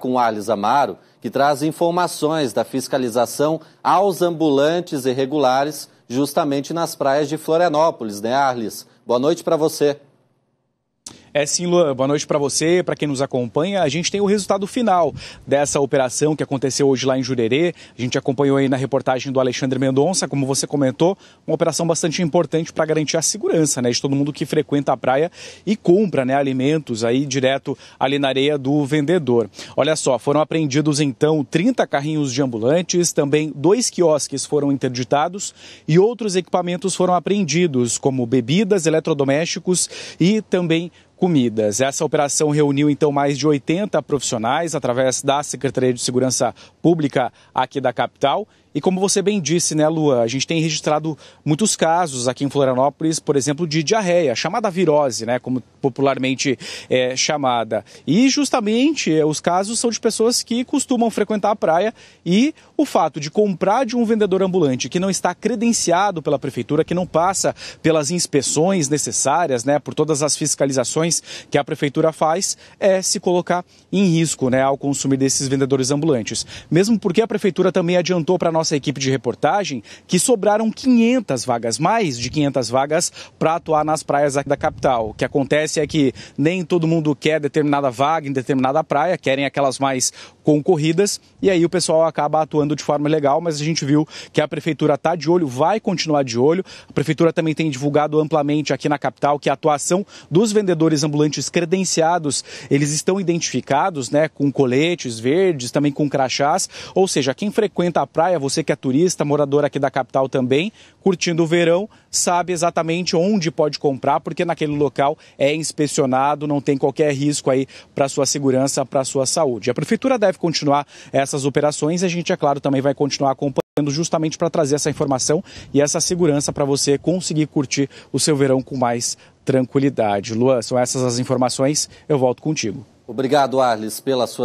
com Alice Amaro, que traz informações da fiscalização aos ambulantes irregulares, justamente nas praias de Florianópolis, né, Arlis? Boa noite para você. É sim, Luan, boa noite para você, para quem nos acompanha. A gente tem o resultado final dessa operação que aconteceu hoje lá em Jurerê. A gente acompanhou aí na reportagem do Alexandre Mendonça, como você comentou, uma operação bastante importante para garantir a segurança, né, de todo mundo que frequenta a praia e compra, né, alimentos aí direto ali na areia do vendedor. Olha só, foram apreendidos então 30 carrinhos de ambulantes, também dois quiosques foram interditados e outros equipamentos foram apreendidos, como bebidas, eletrodomésticos e também comidas. Essa operação reuniu então mais de 80 profissionais através da Secretaria de Segurança Pública aqui da capital e como você bem disse, né, Lua, a gente tem registrado muitos casos aqui em Florianópolis, por exemplo, de diarreia, chamada virose, né, como popularmente é chamada. E justamente eh, os casos são de pessoas que costumam frequentar a praia e o fato de comprar de um vendedor ambulante que não está credenciado pela prefeitura, que não passa pelas inspeções necessárias, né, por todas as fiscalizações que a prefeitura faz, é se colocar em risco, né, ao consumir desses vendedores ambulantes. Mesmo porque a prefeitura também adiantou para nós nossa equipe de reportagem que sobraram 500 vagas, mais de 500 vagas, para atuar nas praias da capital. O que acontece é que nem todo mundo quer determinada vaga em determinada praia, querem aquelas mais concorridas, e aí o pessoal acaba atuando de forma legal, mas a gente viu que a prefeitura está de olho, vai continuar de olho. A prefeitura também tem divulgado amplamente aqui na capital que a atuação dos vendedores ambulantes credenciados, eles estão identificados, né, com coletes verdes, também com crachás, ou seja, quem frequenta a praia, você você que é turista, morador aqui da capital também, curtindo o verão, sabe exatamente onde pode comprar, porque naquele local é inspecionado, não tem qualquer risco aí para sua segurança, para sua saúde. A prefeitura deve continuar essas operações e a gente, é claro, também vai continuar acompanhando justamente para trazer essa informação e essa segurança para você conseguir curtir o seu verão com mais tranquilidade. Luan, são essas as informações. Eu volto contigo. Obrigado, Arles, pelas suas